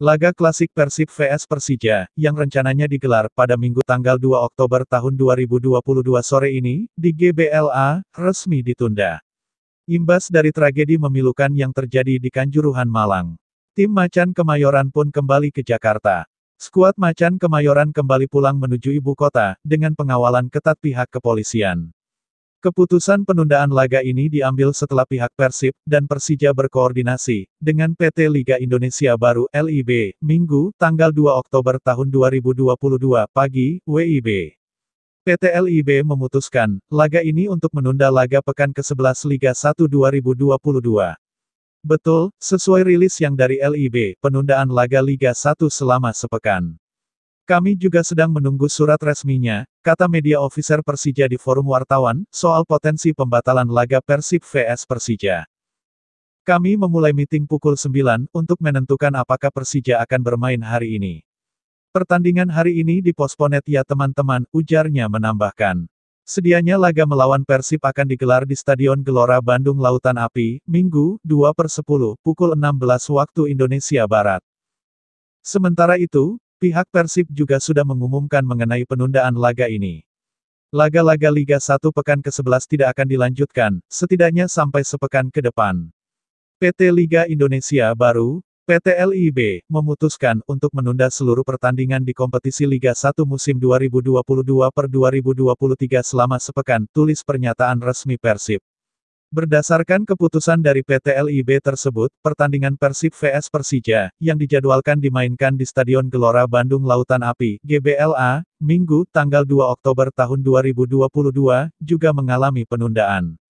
Laga klasik Persib vs Persija, yang rencananya digelar pada Minggu tanggal 2 Oktober tahun 2022 sore ini, di GBLA, resmi ditunda. Imbas dari tragedi memilukan yang terjadi di Kanjuruhan Malang. Tim Macan Kemayoran pun kembali ke Jakarta. Skuad Macan Kemayoran kembali pulang menuju ibu kota, dengan pengawalan ketat pihak kepolisian. Keputusan penundaan laga ini diambil setelah pihak Persib dan Persija berkoordinasi dengan PT Liga Indonesia Baru LIB Minggu tanggal 2 Oktober tahun 2022 pagi WIB. PT LIB memutuskan laga ini untuk menunda laga pekan ke-11 Liga 1 2022. Betul, sesuai rilis yang dari LIB, penundaan laga Liga 1 selama sepekan. Kami juga sedang menunggu surat resminya, kata media officer Persija di forum wartawan, soal potensi pembatalan laga Persib vs Persija. Kami memulai meeting pukul 9 untuk menentukan apakah Persija akan bermain hari ini. Pertandingan hari ini diposponet ya teman-teman, ujarnya menambahkan. Sedianya laga melawan Persib akan digelar di Stadion Gelora Bandung Lautan Api, Minggu, 2 per 10, pukul 16 waktu Indonesia Barat. Sementara itu, Pihak Persib juga sudah mengumumkan mengenai penundaan laga ini. Laga-laga Liga 1 pekan ke-11 tidak akan dilanjutkan, setidaknya sampai sepekan ke depan. PT Liga Indonesia baru, PT LIB, memutuskan untuk menunda seluruh pertandingan di kompetisi Liga 1 musim 2022 per 2023 selama sepekan, tulis pernyataan resmi Persib. Berdasarkan keputusan dari PT LIB tersebut, pertandingan Persib vs Persija, yang dijadwalkan dimainkan di Stadion Gelora Bandung Lautan Api, GBLA, Minggu, tanggal 2 Oktober tahun 2022, juga mengalami penundaan.